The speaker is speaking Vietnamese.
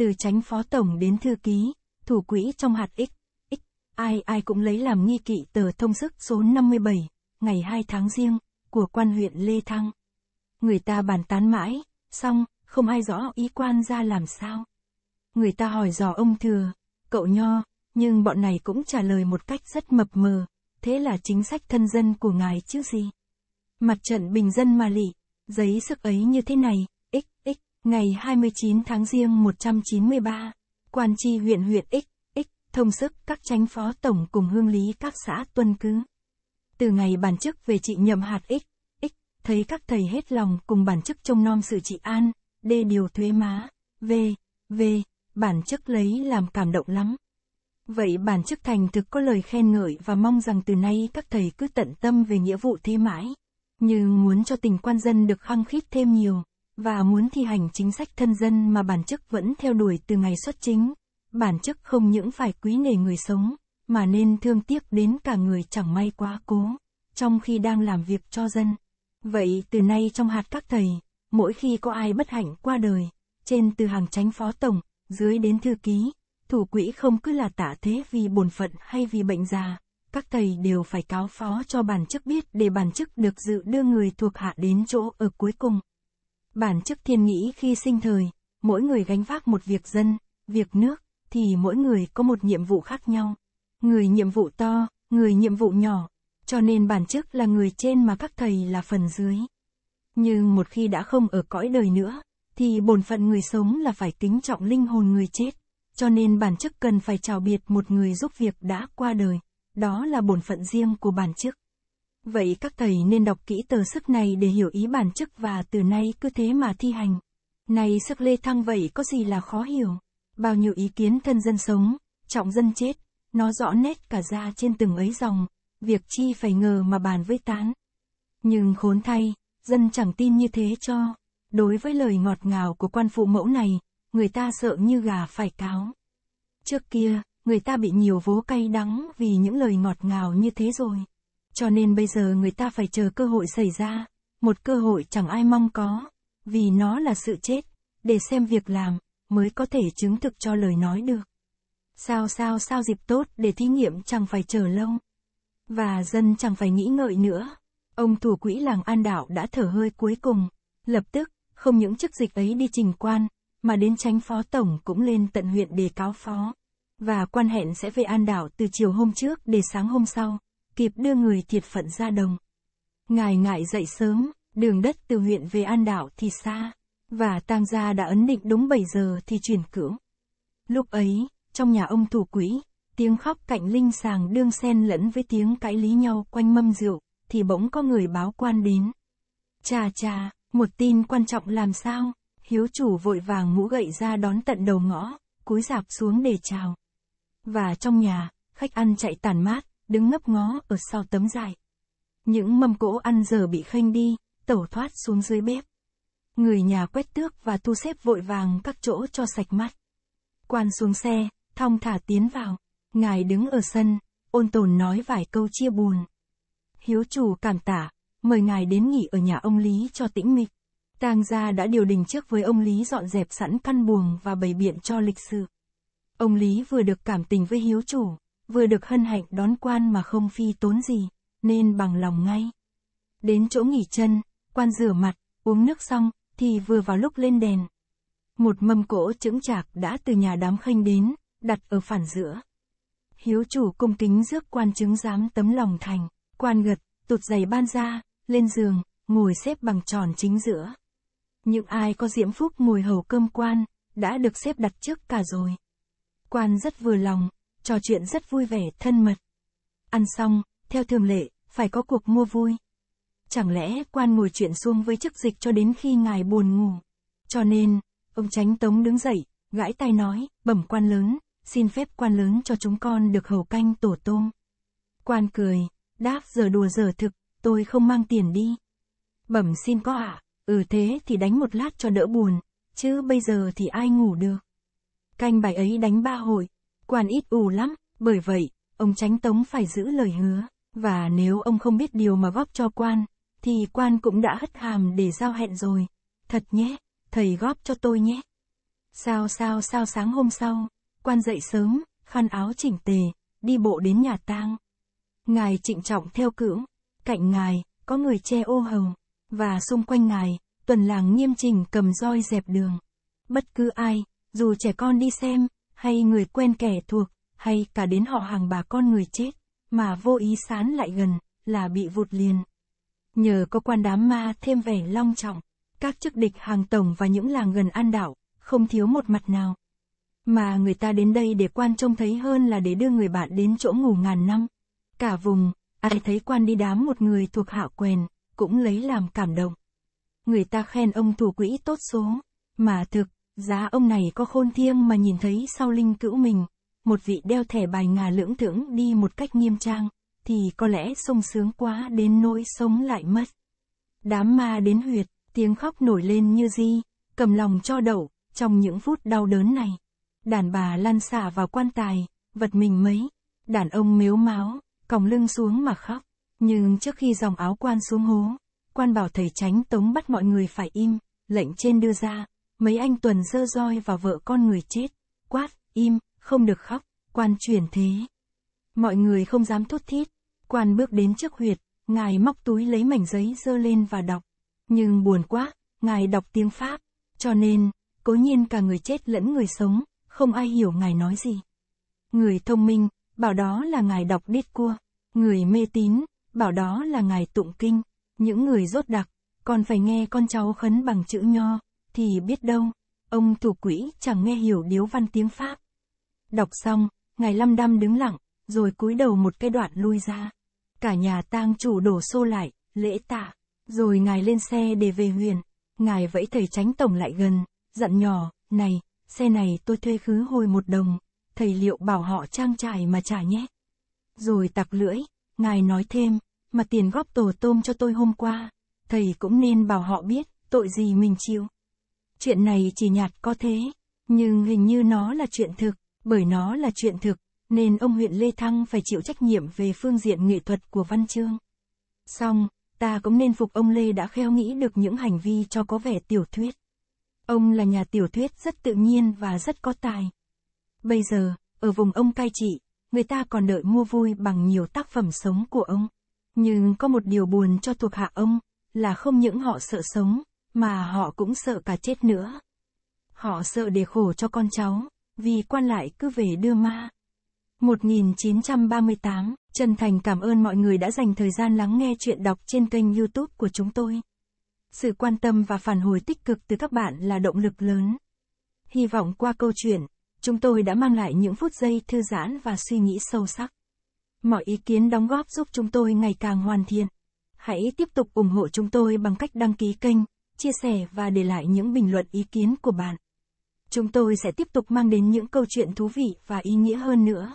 từ tránh phó tổng đến thư ký, thủ quỹ trong hạt X, X, ai ai cũng lấy làm nghi kỵ tờ thông sức số 57, ngày 2 tháng riêng, của quan huyện Lê Thăng. Người ta bàn tán mãi, xong, không ai rõ ý quan ra làm sao. Người ta hỏi dò ông thừa, cậu nho, nhưng bọn này cũng trả lời một cách rất mập mờ, thế là chính sách thân dân của ngài chứ gì. Mặt trận bình dân mà lị, giấy sức ấy như thế này, Ngày 29 tháng Giêng 193, quan tri huyện huyện X, X, thông sức các tránh phó tổng cùng hương lý các xã tuân cứ. Từ ngày bản chức về trị nhậm hạt X, X, thấy các thầy hết lòng cùng bản chức trông nom sự trị an, đê điều thuế má, V, V, bản chức lấy làm cảm động lắm. Vậy bản chức thành thực có lời khen ngợi và mong rằng từ nay các thầy cứ tận tâm về nghĩa vụ thế mãi. Như muốn cho tình quan dân được khăng khít thêm nhiều và muốn thi hành chính sách thân dân mà bản chức vẫn theo đuổi từ ngày xuất chính, bản chức không những phải quý nể người sống, mà nên thương tiếc đến cả người chẳng may quá cố, trong khi đang làm việc cho dân. Vậy từ nay trong hạt các thầy, mỗi khi có ai bất hạnh qua đời, trên từ hàng tránh phó tổng, dưới đến thư ký, thủ quỹ không cứ là tả thế vì bổn phận hay vì bệnh già, các thầy đều phải cáo phó cho bản chức biết để bản chức được dự đưa người thuộc hạ đến chỗ ở cuối cùng. Bản chức thiên nghĩ khi sinh thời, mỗi người gánh vác một việc dân, việc nước, thì mỗi người có một nhiệm vụ khác nhau. Người nhiệm vụ to, người nhiệm vụ nhỏ, cho nên bản chức là người trên mà các thầy là phần dưới. Nhưng một khi đã không ở cõi đời nữa, thì bổn phận người sống là phải kính trọng linh hồn người chết, cho nên bản chức cần phải chào biệt một người giúp việc đã qua đời, đó là bổn phận riêng của bản chức. Vậy các thầy nên đọc kỹ tờ sức này để hiểu ý bản chức và từ nay cứ thế mà thi hành. Này sức lê thăng vậy có gì là khó hiểu. Bao nhiêu ý kiến thân dân sống, trọng dân chết, nó rõ nét cả ra trên từng ấy dòng, việc chi phải ngờ mà bàn với tán. Nhưng khốn thay, dân chẳng tin như thế cho. Đối với lời ngọt ngào của quan phụ mẫu này, người ta sợ như gà phải cáo. Trước kia, người ta bị nhiều vố cay đắng vì những lời ngọt ngào như thế rồi. Cho nên bây giờ người ta phải chờ cơ hội xảy ra, một cơ hội chẳng ai mong có, vì nó là sự chết, để xem việc làm, mới có thể chứng thực cho lời nói được. Sao sao sao dịp tốt để thí nghiệm chẳng phải chờ lâu. Và dân chẳng phải nghĩ ngợi nữa. Ông thủ quỹ làng An Đạo đã thở hơi cuối cùng. Lập tức, không những chức dịch ấy đi trình quan, mà đến tránh phó tổng cũng lên tận huyện để cáo phó. Và quan hẹn sẽ về An Đạo từ chiều hôm trước để sáng hôm sau kịp đưa người thiệt phận ra đồng. Ngài ngại dậy sớm, đường đất từ huyện về An Đảo thì xa, và tang gia đã ấn định đúng 7 giờ thì chuyển cửu. Lúc ấy, trong nhà ông thủ quỹ, tiếng khóc cạnh linh sàng đương xen lẫn với tiếng cãi lý nhau quanh mâm rượu, thì bỗng có người báo quan đến. Chà chà, một tin quan trọng làm sao? Hiếu chủ vội vàng mũ gậy ra đón tận đầu ngõ, cúi dạp xuống để chào. Và trong nhà, khách ăn chạy tàn mát, đứng ngấp ngó ở sau tấm dài. Những mâm cỗ ăn giờ bị khênh đi, tẩu thoát xuống dưới bếp. Người nhà quét tước và thu xếp vội vàng các chỗ cho sạch mắt. Quan xuống xe, thong thả tiến vào. Ngài đứng ở sân, ôn tồn nói vài câu chia buồn. Hiếu chủ cảm tả, mời ngài đến nghỉ ở nhà ông Lý cho tĩnh mịch. Tang gia đã điều đình trước với ông Lý dọn dẹp sẵn căn buồng và bày biện cho lịch sự. Ông Lý vừa được cảm tình với hiếu chủ, vừa được hân hạnh đón quan mà không phi tốn gì, nên bằng lòng ngay. Đến chỗ nghỉ chân, quan rửa mặt, uống nước xong, thì vừa vào lúc lên đèn. Một mâm cỗ trứng chạc đã từ nhà đám khanh đến, đặt ở phản giữa. Hiếu chủ cung kính rước quan chứng giám tấm lòng thành, quan gật, tụt giày ban ra, lên giường, ngồi xếp bằng tròn chính giữa. Những ai có diễm phúc ngồi hầu cơm quan, đã được xếp đặt trước cả rồi. Quan rất vừa lòng, trò chuyện rất vui vẻ, thân mật. Ăn xong, theo thường lệ, phải có cuộc mua vui. Chẳng lẽ quan ngồi chuyện xuông với chức dịch cho đến khi ngài buồn ngủ. Cho nên, ông tránh tống đứng dậy, gãi tay nói, bẩm quan lớn, xin phép quan lớn cho chúng con được hầu canh tổ tôm. Quan cười, đáp giờ đùa giờ thực, tôi không mang tiền đi. Bẩm xin có ạ, à, ừ thế thì đánh một lát cho đỡ buồn, chứ bây giờ thì ai ngủ được. Canh bài ấy đánh ba hồi, quan ít ù lắm, bởi vậy, ông tránh tống phải giữ lời hứa, và nếu ông không biết điều mà góp cho quan, thì quan cũng đã hất hàm để giao hẹn rồi. Thật nhé, thầy góp cho tôi nhé. Sao sao sao sáng hôm sau, quan dậy sớm, khăn áo chỉnh tề, đi bộ đến nhà tang. Ngài trịnh trọng theo cưỡng, cạnh ngài, có người che ô hồng, và xung quanh ngài, tuần làng nghiêm chỉnh cầm roi dẹp đường. Bất cứ ai, dù trẻ con đi xem, hay người quen kẻ thuộc, hay cả đến họ hàng bà con người chết, mà vô ý sán lại gần, là bị vụt liền. Nhờ có quan đám ma thêm vẻ long trọng, các chức địch hàng tổng và những làng gần an đảo, không thiếu một mặt nào. Mà người ta đến đây để quan trông thấy hơn là để đưa người bạn đến chỗ ngủ ngàn năm. Cả vùng, ai thấy quan đi đám một người thuộc hạ quèn, cũng lấy làm cảm động. Người ta khen ông thủ quỹ tốt số, mà thực, Giá ông này có khôn thiêng mà nhìn thấy sau linh cữu mình, một vị đeo thẻ bài ngà lưỡng thưởng đi một cách nghiêm trang, thì có lẽ sung sướng quá đến nỗi sống lại mất. Đám ma đến huyệt, tiếng khóc nổi lên như di, cầm lòng cho đậu, trong những phút đau đớn này. Đàn bà lăn xả vào quan tài, vật mình mấy, đàn ông mếu máu, còng lưng xuống mà khóc. Nhưng trước khi dòng áo quan xuống hố, quan bảo thầy tránh tống bắt mọi người phải im, lệnh trên đưa ra, Mấy anh Tuần dơ roi vào vợ con người chết, quát, im, không được khóc, quan chuyển thế. Mọi người không dám thốt thít, quan bước đến trước huyệt, ngài móc túi lấy mảnh giấy dơ lên và đọc. Nhưng buồn quá, ngài đọc tiếng Pháp, cho nên, cố nhiên cả người chết lẫn người sống, không ai hiểu ngài nói gì. Người thông minh, bảo đó là ngài đọc đít cua, người mê tín, bảo đó là ngài tụng kinh, những người rốt đặc, còn phải nghe con cháu khấn bằng chữ nho thì biết đâu, ông thủ quỹ chẳng nghe hiểu điếu văn tiếng Pháp. Đọc xong, ngài Lâm Đam đứng lặng, rồi cúi đầu một cái đoạn lui ra. Cả nhà tang chủ đổ xô lại, lễ tạ, rồi ngài lên xe để về huyền. Ngài vẫy thầy tránh tổng lại gần, dặn nhỏ, này, xe này tôi thuê khứ hồi một đồng, thầy liệu bảo họ trang trải mà trả nhé. Rồi tặc lưỡi, ngài nói thêm, mà tiền góp tổ tôm cho tôi hôm qua, thầy cũng nên bảo họ biết, tội gì mình chịu. Chuyện này chỉ nhạt có thế, nhưng hình như nó là chuyện thực, bởi nó là chuyện thực, nên ông huyện Lê Thăng phải chịu trách nhiệm về phương diện nghệ thuật của văn chương. Xong, ta cũng nên phục ông Lê đã kheo nghĩ được những hành vi cho có vẻ tiểu thuyết. Ông là nhà tiểu thuyết rất tự nhiên và rất có tài. Bây giờ, ở vùng ông cai trị, người ta còn đợi mua vui bằng nhiều tác phẩm sống của ông. Nhưng có một điều buồn cho thuộc hạ ông, là không những họ sợ sống, mà họ cũng sợ cả chết nữa. Họ sợ để khổ cho con cháu, vì quan lại cứ về đưa ma. 1938, chân thành cảm ơn mọi người đã dành thời gian lắng nghe chuyện đọc trên kênh youtube của chúng tôi. Sự quan tâm và phản hồi tích cực từ các bạn là động lực lớn. Hy vọng qua câu chuyện, chúng tôi đã mang lại những phút giây thư giãn và suy nghĩ sâu sắc. Mọi ý kiến đóng góp giúp chúng tôi ngày càng hoàn thiện. Hãy tiếp tục ủng hộ chúng tôi bằng cách đăng ký kênh chia sẻ và để lại những bình luận ý kiến của bạn. Chúng tôi sẽ tiếp tục mang đến những câu chuyện thú vị và ý nghĩa hơn nữa.